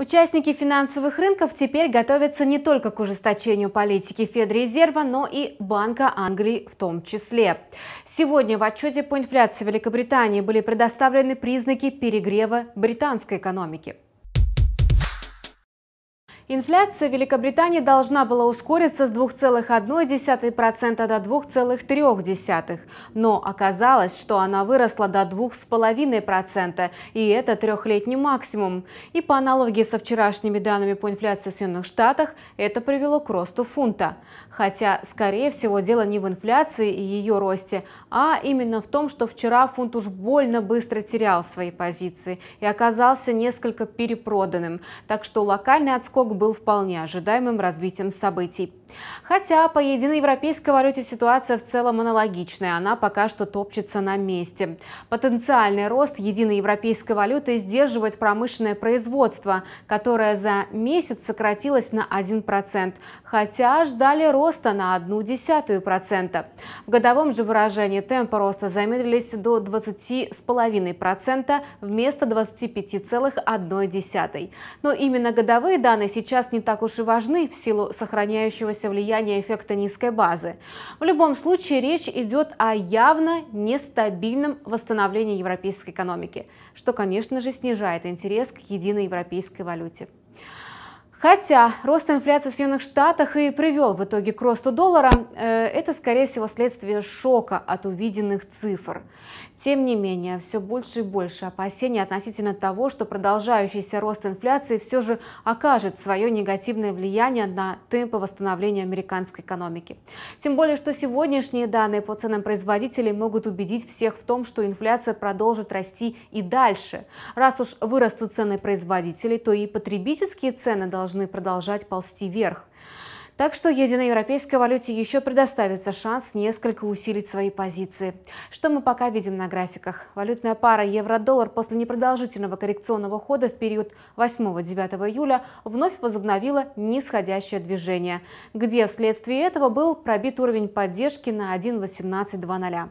Участники финансовых рынков теперь готовятся не только к ужесточению политики Федрезерва, но и Банка Англии в том числе. Сегодня в отчете по инфляции Великобритании были предоставлены признаки перегрева британской экономики. Инфляция в Великобритании должна была ускориться с 2,1% до 2,3%, но оказалось, что она выросла до 2,5%, и это трехлетний максимум. И по аналогии со вчерашними данными по инфляции в Соединенных Штатах, это привело к росту фунта. Хотя, скорее всего, дело не в инфляции и ее росте, а именно в том, что вчера фунт уж больно быстро терял свои позиции и оказался несколько перепроданным, так что локальный отскок был вполне ожидаемым развитием событий. Хотя по единой европейской валюте ситуация в целом аналогичная, она пока что топчется на месте. Потенциальный рост единой европейской валюты сдерживает промышленное производство, которое за месяц сократилось на 1%, хотя ждали роста на процента. В годовом же выражении темпы роста замедлились до 20,5% вместо 25,1%. Но именно годовые данные сейчас сейчас не так уж и важны в силу сохраняющегося влияния эффекта низкой базы. В любом случае речь идет о явно нестабильном восстановлении европейской экономики, что, конечно же, снижает интерес к единой европейской валюте. Хотя рост инфляции в Соединенных Штатах и привел в итоге к росту доллара, э, это, скорее всего, следствие шока от увиденных цифр. Тем не менее, все больше и больше опасений относительно того, что продолжающийся рост инфляции все же окажет свое негативное влияние на темпы восстановления американской экономики. Тем более, что сегодняшние данные по ценам производителей могут убедить всех в том, что инфляция продолжит расти и дальше. Раз уж вырастут цены производителей, то и потребительские цены должны должны продолжать ползти вверх. Так что единоевропейской валюте еще предоставится шанс несколько усилить свои позиции. Что мы пока видим на графиках? Валютная пара евро-доллар после непродолжительного коррекционного хода в период 8-9 июля вновь возобновила нисходящее движение, где вследствие этого был пробит уровень поддержки на 1.1820.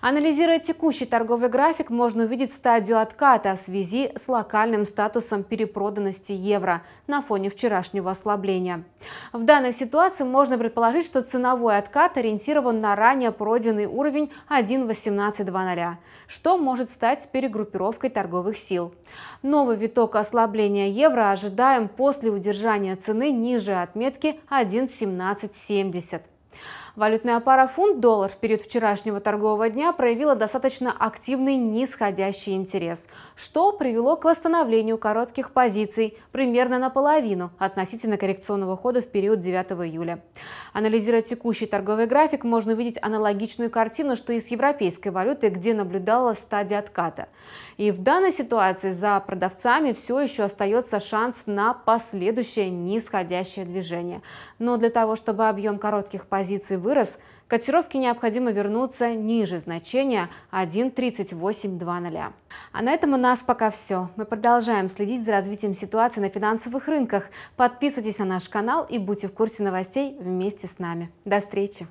Анализируя текущий торговый график, можно увидеть стадию отката в связи с локальным статусом перепроданности евро на фоне вчерашнего ослабления. В данной ситуации ситуации можно предположить, что ценовой откат ориентирован на ранее пройденный уровень 1.1820, что может стать перегруппировкой торговых сил. Новый виток ослабления евро ожидаем после удержания цены ниже отметки 1.1770. Валютная пара фунт-доллар в период вчерашнего торгового дня проявила достаточно активный нисходящий интерес, что привело к восстановлению коротких позиций примерно наполовину относительно коррекционного хода в период 9 июля. Анализируя текущий торговый график, можно увидеть аналогичную картину, что и с европейской валютой, где наблюдалась стадия отката. И в данной ситуации за продавцами все еще остается шанс на последующее нисходящее движение. Но для того, чтобы объем коротких позиций вырос, котировке необходимо вернуться ниже значения 1.3820. А на этом у нас пока все. Мы продолжаем следить за развитием ситуации на финансовых рынках. Подписывайтесь на наш канал и будьте в курсе новостей вместе с нами. До встречи!